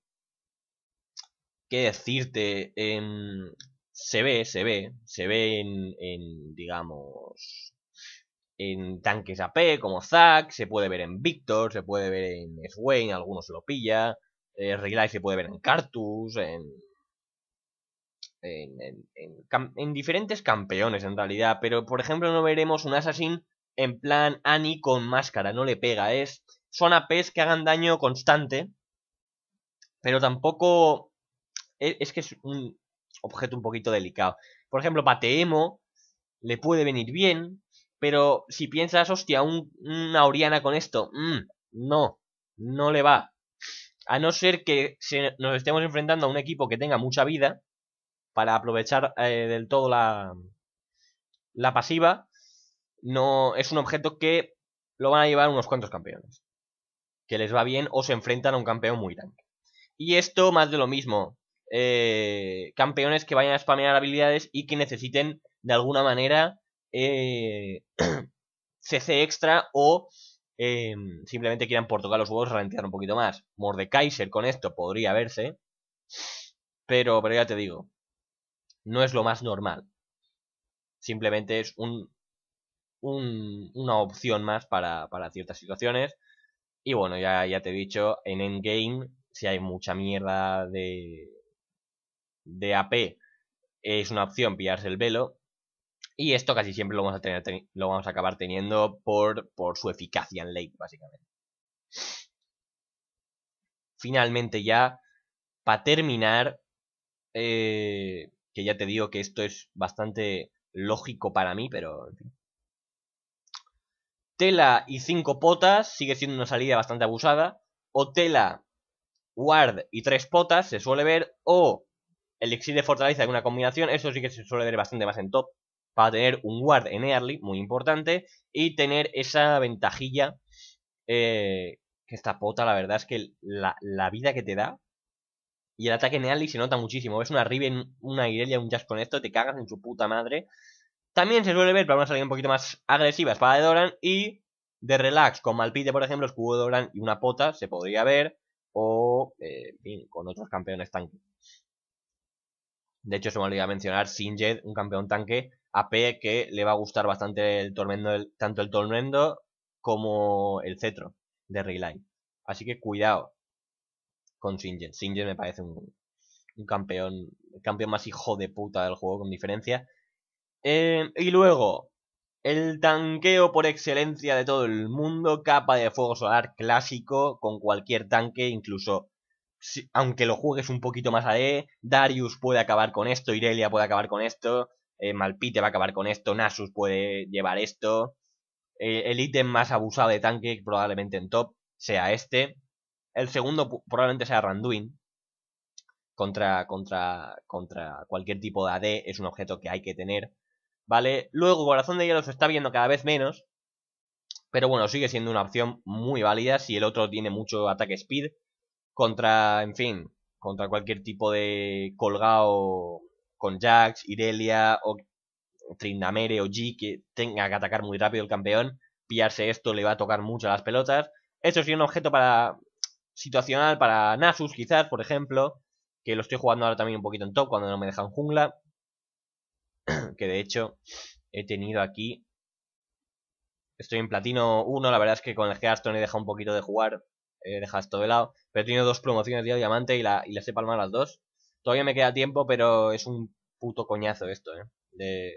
qué decirte, em, se ve, se ve, se ve en, digamos, en tanques AP como Zack, se puede ver en Victor, se puede ver en Swain, algunos lo pilla, eh, Relay se puede ver en Cartus, en en, diferentes campeones en realidad, pero por ejemplo no veremos un Assassin en plan Annie con máscara, no le pega, es son APs que hagan daño constante, pero tampoco e, es, que es un objeto un poquito delicado. Por ejemplo, Pateemo le puede venir bien, pero si piensas, hostia, un, una Oriana con esto, mm, no, no le va. A no ser que nos estemos enfrentando a un equipo que tenga mucha vida, para aprovechar eh, del todo la, mm, la pasiva, no es un objeto que lo van a llevar unos cuantos campeones. Que les va bien o se enfrentan a un campeón muy tanque. Y esto más de lo mismo. Eh, campeones que vayan a spamear habilidades y que necesiten de alguna manera eh, CC extra o em, simplemente quieran por los huevos ralentizar un poquito más. Mordekaiser con esto podría verse. Pero, pero ya te digo, no es lo más normal. Simplemente es un, una opción más para, ciertas situaciones. Y bueno, ya, ya te he dicho, en Endgame, si hay mucha mierda de, de AP, es una opción pillarse el velo. Y esto casi siempre lo vamos a, tener, lo vamos a acabar teniendo por, por su eficacia en late, básicamente. Finalmente ya, para terminar, eh, que ya te digo que esto es bastante lógico para mí, pero Tela y 5 potas sigue siendo una salida bastante abusada. O Tela, Ward y 3 potas se suele ver. O Elixir de Fortaleza en una combinación. Eso sí que se suele ver bastante más en top. Para tener un Ward en early, muy importante. Y tener esa ventajilla. Eh, que esta pota, la verdad es que la vida que te da y el ataque Neali se nota muchísimo. Ves una en una Irelia, un Jazz con esto, te cagas en su puta madre. También se suele ver para una salida un poquito más agresiva, espada de Doran y de relax con Malpite, por ejemplo, escudo de Doran y una pota se podría ver. O, eh, en con otros campeones tanque. De hecho, se me olvidó mencionar Singed, un campeón tanque AP que le va a gustar bastante el tormento, tanto el tormento como el cetro de Relay. Así que cuidado con Singen. Singen me parece un, campeón, el campeón más hijo de puta del juego, con diferencia. Eh, y luego, el tanqueo por excelencia de todo el mundo, capa de fuego solar clásico con cualquier tanque, incluso aunque lo juegues un poquito más a E, Darius puede acabar con esto, Irelia puede acabar con esto, eh, Malpite va a acabar con esto, Nasus puede llevar esto. Eh, el ítem más abusado de tanque probablemente en top sea este. El segundo probablemente sea Randuin. Contra, contra, contra cualquier tipo de AD es un objeto que hay que tener. ¿Vale? Luego Corazón de Hielo se está viendo cada vez menos. Pero bueno, sigue siendo una opción muy válida si el otro tiene mucho ataque speed. Contra, en fin, contra cualquier tipo de colgado con Jax, Irelia o Trindamere o G que tenga que atacar muy rápido el campeón. Pillarse esto le va a tocar mucho a las pelotas. Eso sí, un objeto para situacional para Nasus, quizás, por ejemplo, que lo estoy jugando ahora también un poquito en top cuando no me dejan jungla, que de hecho he tenido aquí... Estoy en platino 1, la verdad es que con el Gearstone he dejado un poquito de jugar, he dejado esto de lado, pero he tenido dos promociones de diamante y, la, y las he las dos. Todavía me queda tiempo, pero es un puto coñazo esto, ¿eh? De,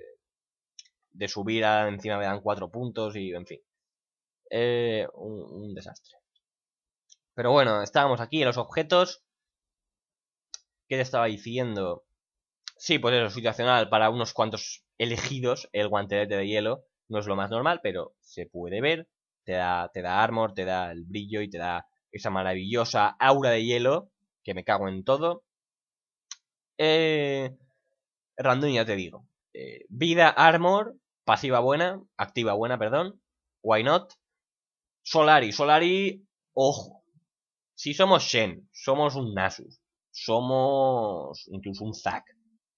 de subir a encima me dan cuatro puntos y en fin. Eh, un desastre. Pero bueno, estábamos aquí en los objetos. ¿Qué te estaba diciendo? Sí, pues eso, situacional para unos cuantos elegidos. El guantelete de hielo no es lo más normal, pero se puede ver. Te da, te da armor, te da el brillo y te da esa maravillosa aura de hielo que me cago en todo. Eh, random ya te digo. Eh, vida, armor, pasiva buena, activa buena, perdón. Why not? Solari, Solari, ojo, si somos Shen, somos un Nasus, somos incluso un Zac,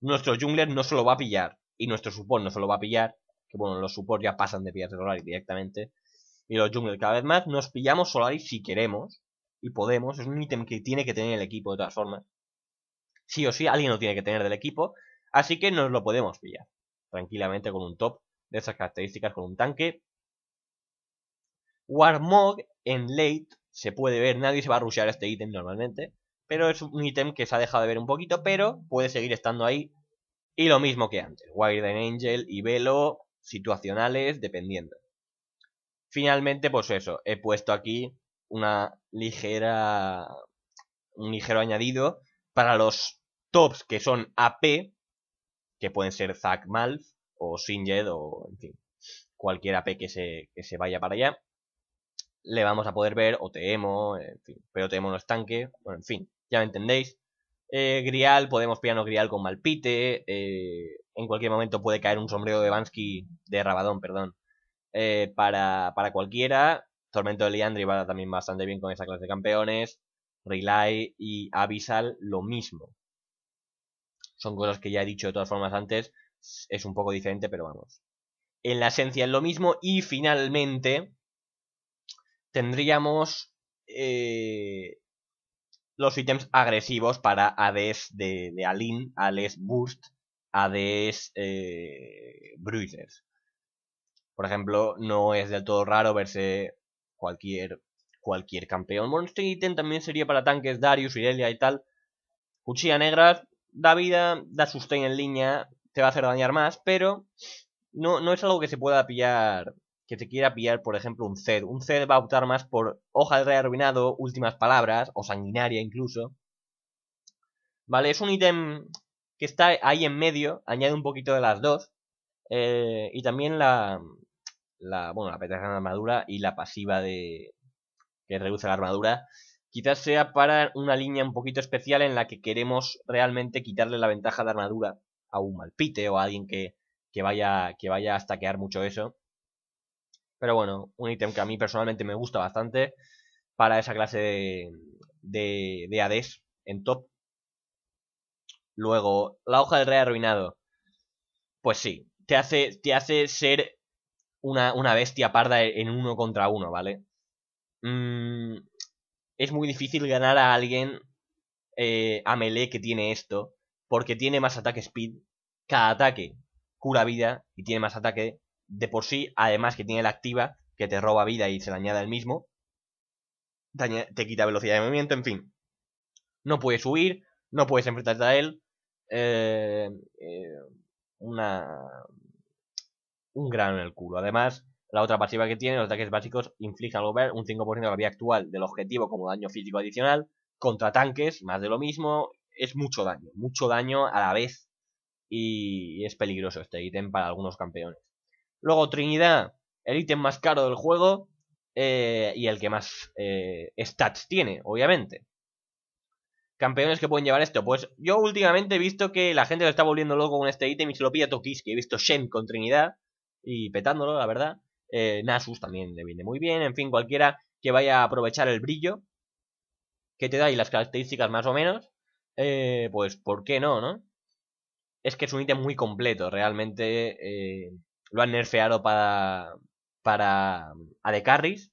nuestro jungler no se lo va a pillar y nuestro support no se lo va a pillar, que bueno, los support ya pasan de pillar de Solaris directamente, y los jungler cada vez más, nos pillamos Solaris si queremos y podemos, es un ítem que tiene que tener el equipo de todas formas. Sí o sí, alguien lo tiene que tener del equipo, así que nos lo podemos pillar tranquilamente con un top de esas características, con un tanque. Warmog en late se puede ver, nadie se va a rushear este ítem normalmente, pero es un ítem que se ha dejado de ver un poquito, pero puede seguir estando ahí. Y lo mismo que antes, Wired Angel y Velo, situacionales, dependiendo. Finalmente, pues eso, he puesto aquí una ligera... un ligero añadido para los tops que son AP, que pueden ser Zack Malf o Singed o, en fin, cualquier AP que se vaya para allá le vamos a poder ver o en fin, pero Temo no es tanque, bueno, en fin, ya me entendéis. Eh, Grial, podemos piano Grial con Malpite, eh, en cualquier momento puede caer un sombrero de Bansky, de Rabadón, perdón, eh, para, para, cualquiera. Tormento de Liandri va también bastante bien con esa clase de campeones. Relay y Abyssal lo mismo. Son cosas que ya he dicho de todas formas antes. Es un poco diferente, pero vamos. En la esencia es lo mismo. Y finalmente, tendríamos eh, los ítems agresivos para ADs de, Alin, ADs Boost, ADs eh, Bruises. Por ejemplo, no es del todo raro verse cualquier, cualquier campeón. Monster este ítem también sería para tanques Darius, Irelia y tal. Cuchilla negra da vida, da sustain en línea, te va a hacer dañar más, pero no, no es algo que se pueda pillar que se quiera pillar, por ejemplo, un Zed. Un Zed va a optar más por Hoja de Rey Arruinado, Últimas Palabras, o Sanguinaria incluso. Vale, es un ítem que está ahí en medio, añade un poquito de las dos. Eh, y también la, la, bueno, la de armadura y la pasiva de que reduce la armadura. Quizás sea para una línea un poquito especial en la que queremos realmente quitarle la ventaja de armadura a un malpite o a alguien que, que, vaya, que vaya a stackear mucho eso. Pero bueno, un ítem que a mí personalmente me gusta bastante para esa clase de, de, ADs en top. Luego, la hoja del rey arruinado. Pues sí, te hace, te hace ser una, bestia parda en uno contra uno, ¿vale? Mm, es muy difícil ganar a alguien eh, a melee que tiene esto, porque tiene más ataque speed, cada ataque cura vida y tiene más ataque de por sí, además que tiene la activa, que te roba vida y se la añade el mismo, te, quita velocidad de movimiento, en fin. No puedes huir, no puedes enfrentarte a él. Eh, eh, una... Un grano en el culo. Además, la otra pasiva que tiene, los ataques básicos, inflige al ver un 5% de la vida actual del objetivo como daño físico adicional, contra tanques, más de lo mismo, es mucho daño, mucho daño a la vez y es peligroso este ítem para algunos campeones. Luego Trinidad, el ítem más caro del juego eh, y el que más eh, stats tiene, obviamente. Campeones que pueden llevar esto. Pues yo últimamente he visto que la gente lo está volviendo loco con este ítem y se lo pilla Tokis, que he visto Shen con Trinidad y petándolo, la verdad. Eh, Nasus también le viene muy bien. En fin, cualquiera que vaya a aprovechar el brillo que te da y las características más o menos, pues ¿por qué no, no? Es que es un ítem muy completo, realmente lo han nerfeado para, para mm, a de carries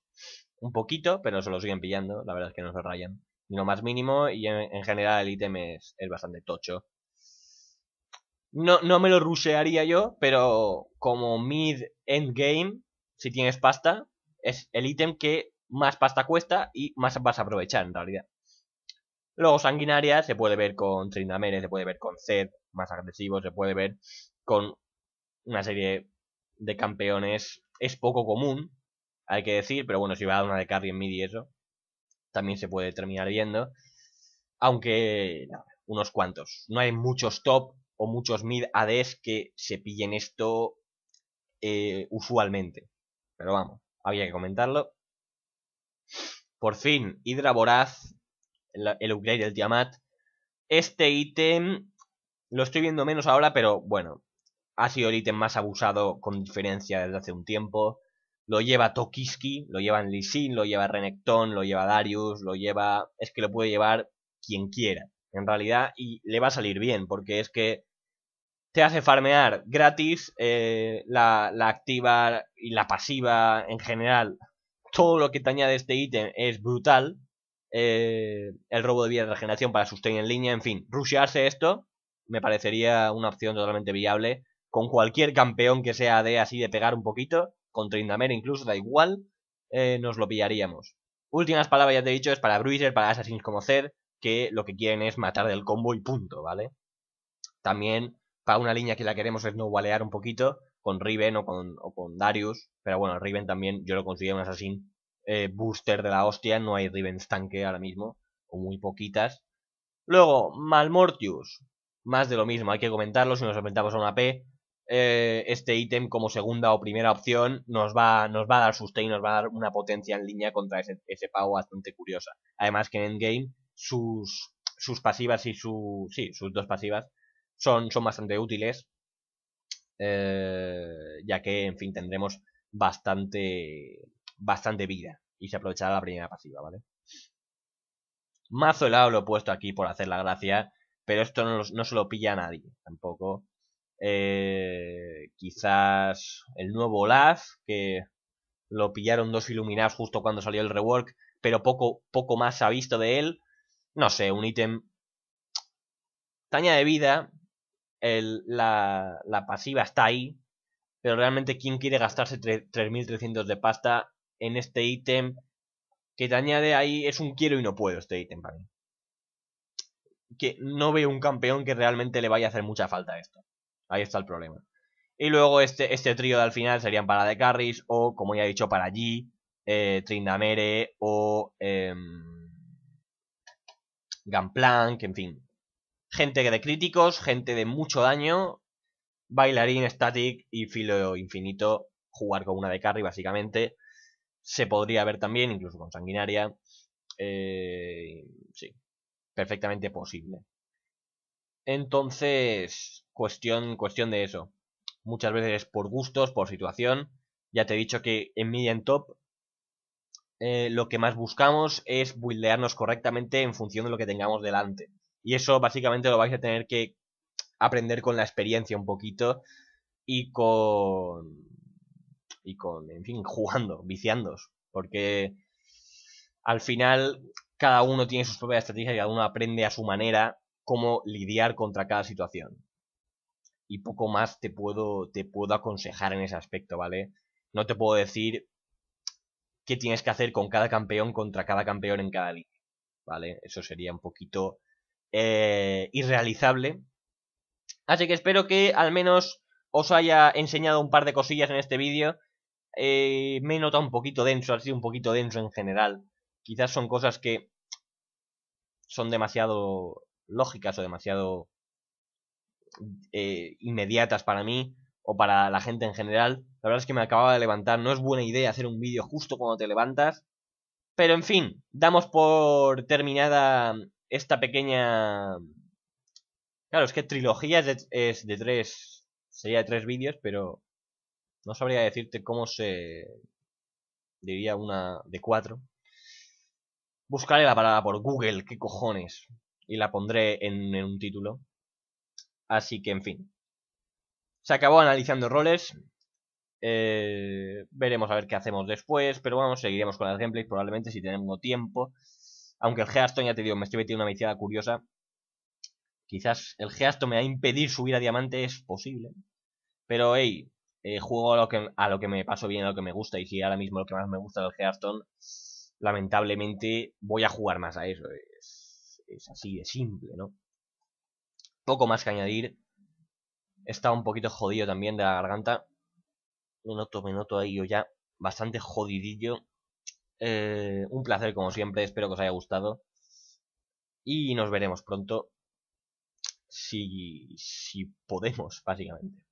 un poquito, pero se lo siguen pillando. La verdad es que no se rayan. lo más mínimo. Y en, general el ítem es, es, bastante tocho. No, no me lo rusearía yo, pero como mid endgame, si tienes pasta, es el ítem que más pasta cuesta y más vas a aprovechar en realidad. Luego sanguinaria se puede ver con Trindamere, se puede ver con Zed, más agresivo, se puede ver con una serie de campeones es poco común, hay que decir, pero bueno, si va a dar una de carry en y eso, también se puede terminar viendo. Aunque, unos cuantos. No hay muchos top o muchos mid ADs que se pillen esto eh, usualmente. Pero vamos, había que comentarlo. Por fin, Hydra Voraz, el, upgrade del Tiamat. Este ítem lo estoy viendo menos ahora, pero bueno, ha sido el ítem más abusado con diferencia desde hace un tiempo. Lo lleva Tokiski, lo lleva Lee lo lleva Renekton, lo lleva Darius, lo lleva... Es que lo puede llevar quien quiera, en realidad, y le va a salir bien, porque es que te hace farmear gratis eh, la, la activa y la pasiva en general. Todo lo que te añade este ítem es brutal, eh, el robo de vida de regeneración para sustain en línea, en fin, rushearse esto, me parecería una opción totalmente viable con cualquier campeón que sea de así de pegar un poquito, Con Trindamer incluso, da igual, eh, nos lo pillaríamos. Últimas palabras, ya te he dicho, es para Bruiser, para Assassins como Zed, que lo que quieren es matar del combo y punto, ¿vale? También para una línea que la queremos es no gualear un poquito, con Riven o con, o con Darius, pero bueno, Riven también yo lo considero un Assassin eh, booster de la hostia, no hay Riven tanque ahora mismo, o muy poquitas. Luego, Malmortius, más de lo mismo, hay que comentarlo, si nos enfrentamos a una P, eh, este ítem como segunda o primera opción nos va, nos va a dar sustain, nos va a dar una potencia en línea contra ese, ese pavo bastante curiosa. Además que en endgame sus, sus pasivas y sus sí, sus dos pasivas son, son bastante útiles, eh, ya que, en fin, tendremos bastante, bastante vida y se aprovechará la primera pasiva, ¿vale? Mazo helado lo he puesto aquí por hacer la gracia, pero esto no, no se lo pilla a nadie tampoco. Eh, quizás el nuevo Olaf, que lo pillaron dos iluminados justo cuando salió el rework, pero poco, poco más se ha visto de él. No sé, un ítem... Taña de vida, la, pasiva está ahí, pero realmente quién quiere gastarse 3.300 de pasta en este ítem que te añade ahí es un quiero y no puedo este ítem para mí. Que no veo un campeón que realmente le vaya a hacer mucha falta esto. Ahí está el problema. Y luego este, este trío de al final serían para De carries o, como ya he dicho, para G, eh, Trindamere o em, Gunplank, en fin. Gente de críticos, gente de mucho daño, bailarín, static y filo infinito. Jugar con una de carry básicamente. Se podría ver también, incluso con sanguinaria. Eh, sí, perfectamente posible. Entonces, cuestión, cuestión de eso. Muchas veces por gustos, por situación. Ya te he dicho que en media en top eh, lo que más buscamos es buildearnos correctamente en función de lo que tengamos delante. Y eso básicamente lo vais a tener que aprender con la experiencia un poquito y con... y con, en fin, jugando, viciándos. Porque al final cada uno tiene sus propias estrategias y cada uno aprende a su manera cómo lidiar contra cada situación. Y poco más te puedo, te puedo aconsejar en ese aspecto, ¿vale? No te puedo decir qué tienes que hacer con cada campeón contra cada campeón en cada liga, ¿vale? Eso sería un poquito eh, irrealizable. Así que espero que al menos os haya enseñado un par de cosillas en este vídeo. Eh, me he notado un poquito denso, ha sido un poquito denso en general. Quizás son cosas que son demasiado lógicas o demasiado eh, inmediatas para mí o para la gente en general. La verdad es que me acababa de levantar, no es buena idea hacer un vídeo justo cuando te levantas. Pero en fin, damos por terminada esta pequeña... Claro, es que trilogía es de, es de tres... Sería de tres vídeos, pero no sabría decirte cómo se... Diría una de cuatro. Buscaré la palabra por Google, qué cojones y la pondré en, un título. Así que, en fin. Se acabó analizando roles. Eh, veremos a ver qué hacemos después, pero vamos, seguiremos con las gameplays probablemente si tenemos tiempo. Aunque el Hearthstone, ya te digo, me estoy metiendo una viciada curiosa. Quizás el Hearthstone me va a impedir subir a diamante, es posible. Pero, hey, eh, juego a lo, que, a lo que me paso bien, a lo que me gusta. Y si ahora mismo lo que más me gusta del Hearthstone, lamentablemente voy a jugar más a eso. Es es así de simple, ¿no? Poco más que añadir. Está un poquito jodido también de la garganta. Me noto, me noto ahí yo ya bastante jodidillo. Eh, un placer como siempre, espero que os haya gustado. Y nos veremos pronto. Si, si podemos, básicamente.